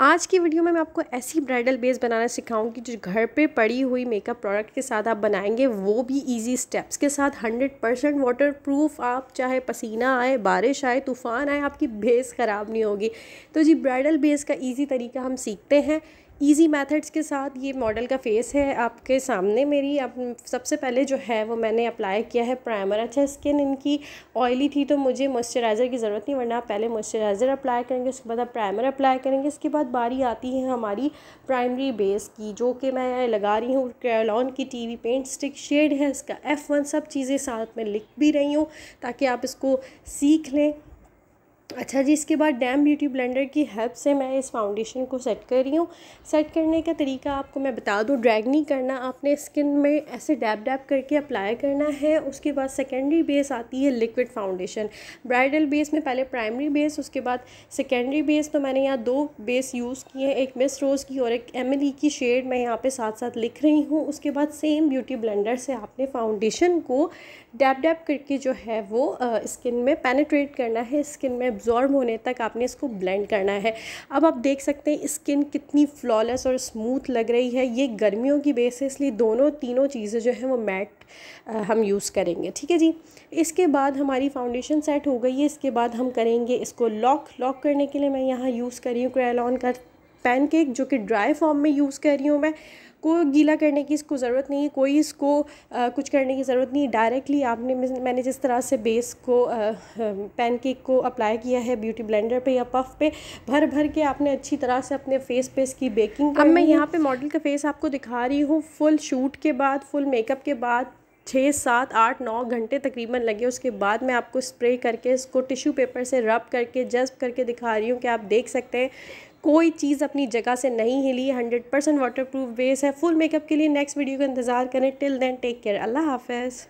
आज की वीडियो में मैं आपको ऐसी ब्राइडल बेस बनाना सिखाऊंगी जो घर पे पड़ी हुई मेकअप प्रोडक्ट के साथ आप बनाएंगे वो भी इजी स्टेप्स के साथ 100 परसेंट वाटर प्रूफ आप चाहे पसीना आए बारिश आए तूफ़ान आए आपकी बेस ख़राब नहीं होगी तो जी ब्राइडल बेस का इजी तरीका हम सीखते हैं ईजी मैथड्स के साथ ये मॉडल का फेस है आपके सामने मेरी आप सबसे पहले जो है वो मैंने अप्लाई किया है प्राइमर अच्छा स्किन इनकी ऑयली थी तो मुझे मॉइस्चराइज़र की ज़रूरत नहीं वरना आप पहले मॉइस्चराइज़र अप्लाई करेंगे उसके बाद आप प्राइमर अप्लाई करेंगे इसके बाद बारी आती है हमारी प्राइमरी बेस की जो कि मैं लगा रही हूँ क्रेलॉन की T V paint stick shade है इसका एफ़ वन सब चीज़ें साथ में लिख भी रही हूँ ताकि आप इसको सीख लें अच्छा जी इसके बाद डैम ब्यूटी ब्लेंडर की हेल्प से मैं इस फाउंडेशन को सेट कर रही हूँ सेट करने का तरीका आपको मैं बता दूँ ड्रैग नहीं करना आपने स्किन में ऐसे डैब डैब करके अप्लाई करना है उसके बाद सेकेंडरी बेस आती है लिक्विड फाउंडेशन ब्राइडल बेस में पहले प्राइमरी बेस उसके बाद सेकेंडरी बेस तो मैंने यहाँ दो बेस यूज़ किए हैं एक मिस रोज़ की और एक एम की शेड मैं यहाँ पर साथ साथ लिख रही हूँ उसके बाद सेम ब्यूटी ब्लेंडर से आपने फाउंडेशन को डैप डैप करके जो है वो स्किन में पेनिट्रेट करना है स्किन में एब्जॉर्ब होने तक आपने इसको ब्लेंड करना है अब आप देख सकते हैं स्किन कितनी फ्लॉलेस और स्मूथ लग रही है ये गर्मियों की बेस है इसलिए दोनों तीनों चीज़ें जो हैं वो मैट हम यूज़ करेंगे ठीक है जी इसके बाद हमारी फाउंडेशन सेट हो गई है इसके बाद हम करेंगे इसको लॉक लॉक करने के लिए मैं यहाँ यूज़ करी हूँ क्रेलॉन का पैनकेक जो कि ड्राई फॉर्म में यूज़ कर रही हूँ मैं को गीला करने की इसको ज़रूरत नहीं है कोई इसको आ, कुछ करने की ज़रूरत नहीं डायरेक्टली आपने मैंने जिस तरह से बेस को पैनकेक को अप्लाई किया है ब्यूटी ब्लेंडर पे या पफ पे भर भर के आपने अच्छी तरह से अपने फेस पे इसकी बेकिंग अब मैं यहाँ पे मॉडल का फेस आपको दिखा रही हूँ फुल शूट के बाद फुल मेकअप के बाद छः सात आठ नौ घंटे तकरीबन लगे उसके बाद मैं आपको स्प्रे करके इसको टिश्यू पेपर से रब करके जस्ब करके दिखा रही हूँ कि आप देख सकते हैं कोई चीज़ अपनी जगह से नहीं हिली hundred percent waterproof base है फुल मेकअप के लिए नेक्स्ट वीडियो का इंतज़ार करें टिल देन टेक केयर अल्लाह हाफिज़